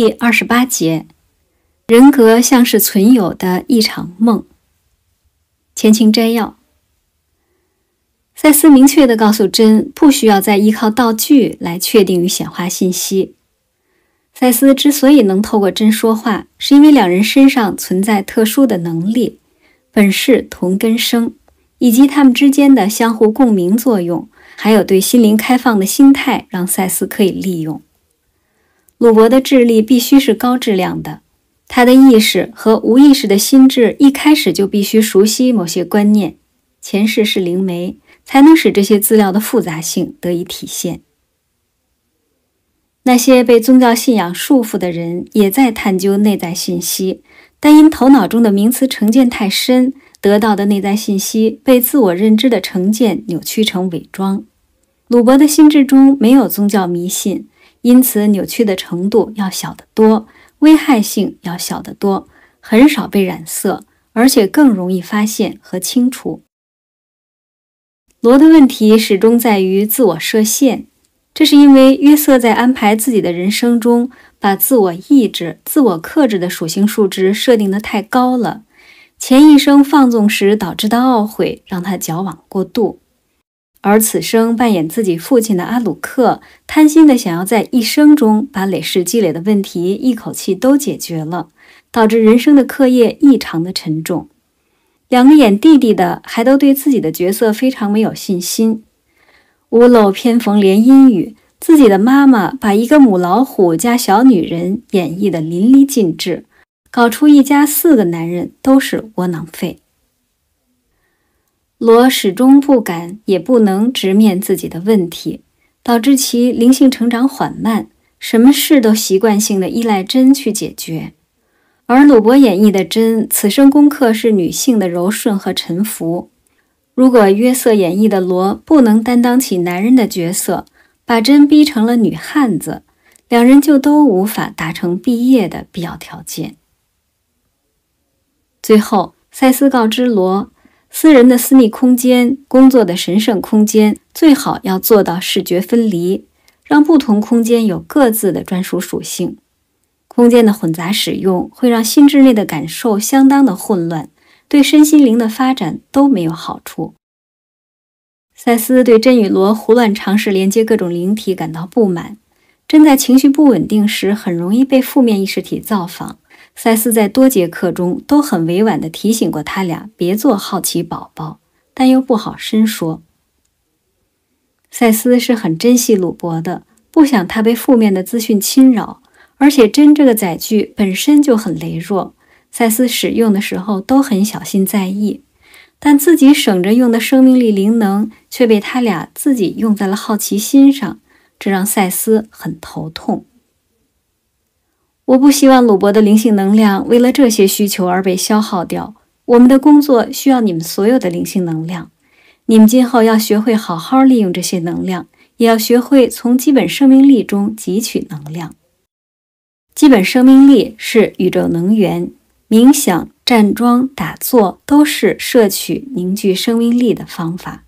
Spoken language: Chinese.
第二十八节，人格像是存有的一场梦。前情摘要：赛斯明确的告诉真，不需要再依靠道具来确定与显化信息。赛斯之所以能透过真说话，是因为两人身上存在特殊的能力，本是同根生，以及他们之间的相互共鸣作用，还有对心灵开放的心态，让赛斯可以利用。鲁伯的智力必须是高质量的，他的意识和无意识的心智一开始就必须熟悉某些观念。前世是灵媒，才能使这些资料的复杂性得以体现。那些被宗教信仰束缚的人也在探究内在信息，但因头脑中的名词成见太深，得到的内在信息被自我认知的成见扭曲成伪装。鲁伯的心智中没有宗教迷信。因此，扭曲的程度要小得多，危害性要小得多，很少被染色，而且更容易发现和清除。罗的问题始终在于自我设限，这是因为约瑟在安排自己的人生中，把自我意志、自我克制的属性数值设定的太高了。前一生放纵时导致的懊悔，让他矫枉过度。而此生扮演自己父亲的阿鲁克，贪心的想要在一生中把累世积累的问题一口气都解决了，导致人生的课业异常的沉重。两个演弟弟的还都对自己的角色非常没有信心。屋漏偏逢连阴雨，自己的妈妈把一个母老虎加小女人演绎的淋漓尽致，搞出一家四个男人都是窝囊废。罗始终不敢也不能直面自己的问题，导致其灵性成长缓慢，什么事都习惯性的依赖真去解决。而鲁伯演绎的真，此生功课是女性的柔顺和臣服。如果约瑟演绎的罗不能担当起男人的角色，把真逼成了女汉子，两人就都无法达成毕业的必要条件。最后，赛斯告知罗。私人的私密空间，工作的神圣空间，最好要做到视觉分离，让不同空间有各自的专属属性。空间的混杂使用会让心智内的感受相当的混乱，对身心灵的发展都没有好处。赛斯对真与罗胡乱尝试连接各种灵体感到不满。真在情绪不稳定时，很容易被负面意识体造访。赛斯在多节课中都很委婉地提醒过他俩别做好奇宝宝，但又不好深说。赛斯是很珍惜鲁伯的，不想他被负面的资讯侵扰。而且真这个载具本身就很羸弱，赛斯使用的时候都很小心在意。但自己省着用的生命力灵能却被他俩自己用在了好奇心上，这让赛斯很头痛。我不希望鲁博的灵性能量为了这些需求而被消耗掉。我们的工作需要你们所有的灵性能量。你们今后要学会好好利用这些能量，也要学会从基本生命力中汲取能量。基本生命力是宇宙能源，冥想、站桩、打坐都是摄取凝聚生命力的方法。